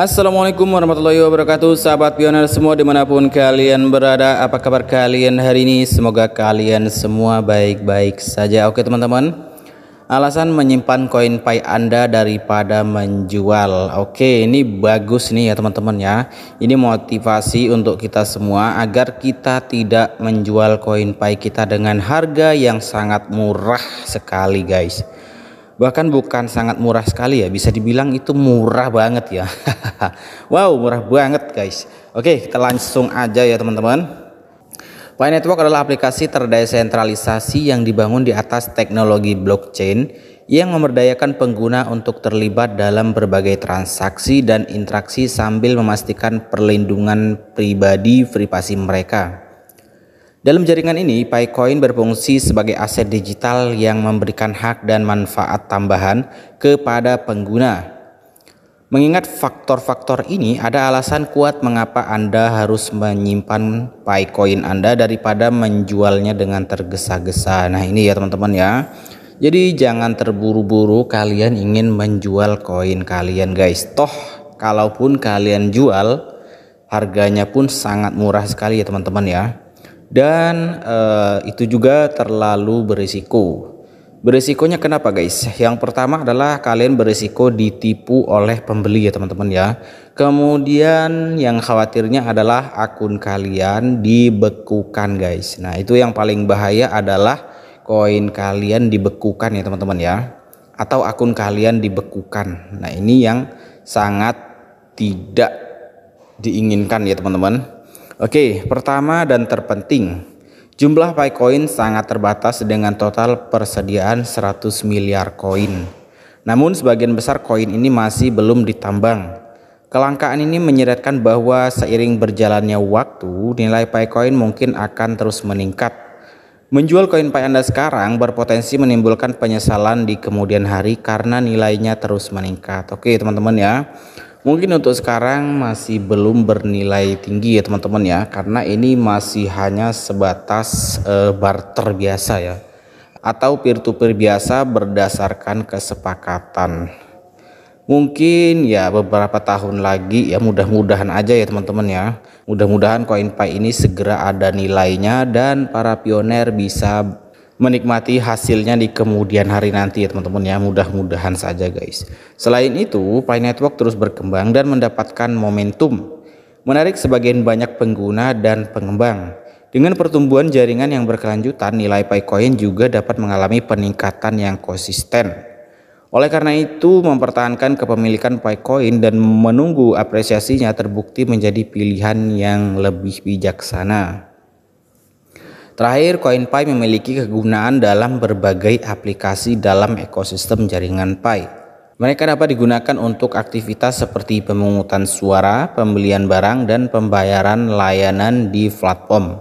Assalamualaikum warahmatullahi wabarakatuh Sahabat pioner semua dimanapun kalian berada Apa kabar kalian hari ini Semoga kalian semua baik-baik saja Oke teman-teman Alasan menyimpan koin pai Anda daripada menjual Oke ini bagus nih ya teman-teman ya Ini motivasi untuk kita semua Agar kita tidak menjual koin pai kita dengan harga yang sangat murah sekali guys bahkan bukan sangat murah sekali ya bisa dibilang itu murah banget ya wow murah banget guys oke kita langsung aja ya teman-teman Pi Network adalah aplikasi terdesentralisasi yang dibangun di atas teknologi blockchain yang memberdayakan pengguna untuk terlibat dalam berbagai transaksi dan interaksi sambil memastikan perlindungan pribadi privasi mereka. Dalam jaringan ini, PayCoin berfungsi sebagai aset digital yang memberikan hak dan manfaat tambahan kepada pengguna. Mengingat faktor-faktor ini, ada alasan kuat mengapa Anda harus menyimpan PayCoin Anda daripada menjualnya dengan tergesa-gesa. Nah, ini ya teman-teman ya. Jadi jangan terburu-buru kalian ingin menjual koin kalian guys. Toh kalaupun kalian jual, harganya pun sangat murah sekali ya teman-teman ya dan uh, itu juga terlalu berisiko. Berisikonya kenapa guys? Yang pertama adalah kalian berisiko ditipu oleh pembeli ya teman-teman ya. Kemudian yang khawatirnya adalah akun kalian dibekukan guys. Nah itu yang paling bahaya adalah koin kalian dibekukan ya teman-teman ya. Atau akun kalian dibekukan. Nah ini yang sangat tidak diinginkan ya teman-teman. Oke, pertama dan terpenting, jumlah koin sangat terbatas dengan total persediaan 100 miliar koin. Namun sebagian besar koin ini masih belum ditambang. Kelangkaan ini menyeretkan bahwa seiring berjalannya waktu, nilai koin mungkin akan terus meningkat. Menjual koin pai Anda sekarang berpotensi menimbulkan penyesalan di kemudian hari karena nilainya terus meningkat. Oke, teman-teman ya. Mungkin untuk sekarang masih belum bernilai tinggi ya teman-teman ya karena ini masih hanya sebatas uh, barter biasa ya atau peer to peer biasa berdasarkan kesepakatan. Mungkin ya beberapa tahun lagi ya mudah-mudahan aja ya teman-teman ya. Mudah-mudahan koin CoinPay ini segera ada nilainya dan para pioner bisa menikmati hasilnya di kemudian hari nanti ya teman-teman ya mudah-mudahan saja guys selain itu Pi Network terus berkembang dan mendapatkan momentum menarik sebagian banyak pengguna dan pengembang dengan pertumbuhan jaringan yang berkelanjutan nilai Pi Coin juga dapat mengalami peningkatan yang konsisten oleh karena itu mempertahankan kepemilikan Pi Coin dan menunggu apresiasinya terbukti menjadi pilihan yang lebih bijaksana Terakhir, koin Pi memiliki kegunaan dalam berbagai aplikasi dalam ekosistem jaringan Pi. Mereka dapat digunakan untuk aktivitas seperti pemungutan suara, pembelian barang, dan pembayaran layanan di platform.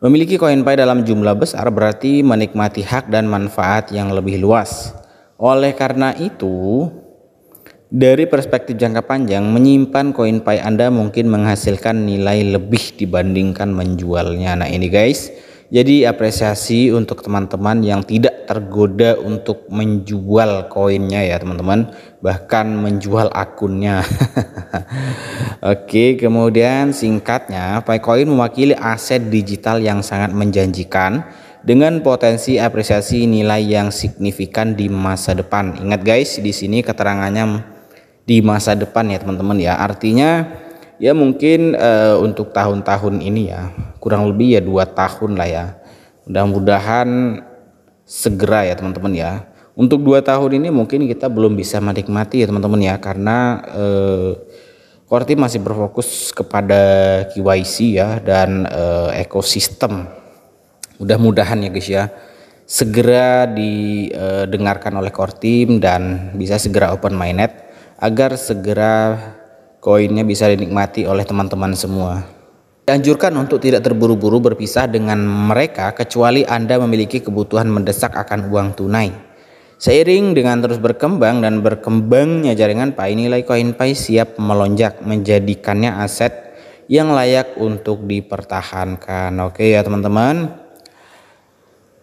Memiliki koin Pi dalam jumlah besar berarti menikmati hak dan manfaat yang lebih luas. Oleh karena itu, dari perspektif jangka panjang, menyimpan koin Pay Anda mungkin menghasilkan nilai lebih dibandingkan menjualnya. Nah, ini guys. Jadi apresiasi untuk teman-teman yang tidak tergoda untuk menjual koinnya ya, teman-teman, bahkan menjual akunnya. Oke, kemudian singkatnya, koin mewakili aset digital yang sangat menjanjikan dengan potensi apresiasi nilai yang signifikan di masa depan. Ingat guys, di sini keterangannya di masa depan ya teman-teman ya. Artinya ya mungkin uh, untuk tahun-tahun ini ya kurang lebih ya dua tahun lah ya. Mudah-mudahan segera ya teman-teman ya. Untuk dua tahun ini mungkin kita belum bisa menikmati ya teman-teman ya karena eh, Team masih berfokus kepada KYC ya dan eh, ekosistem. Mudah-mudahan ya guys ya segera didengarkan eh, oleh Core Team dan bisa segera open mainnet agar segera koinnya bisa dinikmati oleh teman-teman semua. Dianjurkan untuk tidak terburu-buru berpisah dengan mereka kecuali Anda memiliki kebutuhan mendesak akan uang tunai. Seiring dengan terus berkembang dan berkembangnya jaringan Pai, nilai koin Pai siap melonjak menjadikannya aset yang layak untuk dipertahankan. Oke ya teman-teman.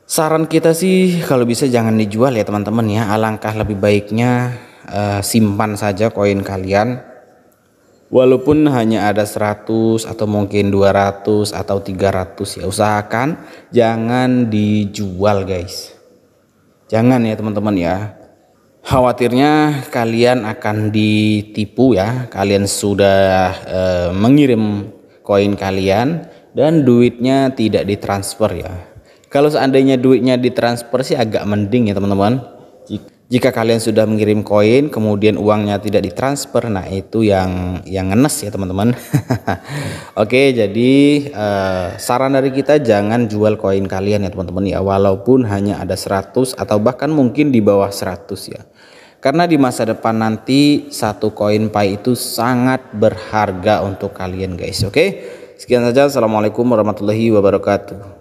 Saran kita sih kalau bisa jangan dijual ya teman-teman ya. Alangkah lebih baiknya uh, simpan saja koin kalian walaupun hanya ada 100 atau mungkin 200 atau 300 ya usahakan jangan dijual guys jangan ya teman-teman ya khawatirnya kalian akan ditipu ya kalian sudah e, mengirim koin kalian dan duitnya tidak ditransfer ya kalau seandainya duitnya ditransfer sih agak mending ya teman-teman jika kalian sudah mengirim koin kemudian uangnya tidak ditransfer, nah itu yang yang ngenes ya teman-teman. Oke, jadi uh, saran dari kita jangan jual koin kalian ya teman-teman ya walaupun hanya ada 100 atau bahkan mungkin di bawah 100 ya. Karena di masa depan nanti satu koin pai itu sangat berharga untuk kalian guys, oke? Sekian saja. Assalamualaikum warahmatullahi wabarakatuh.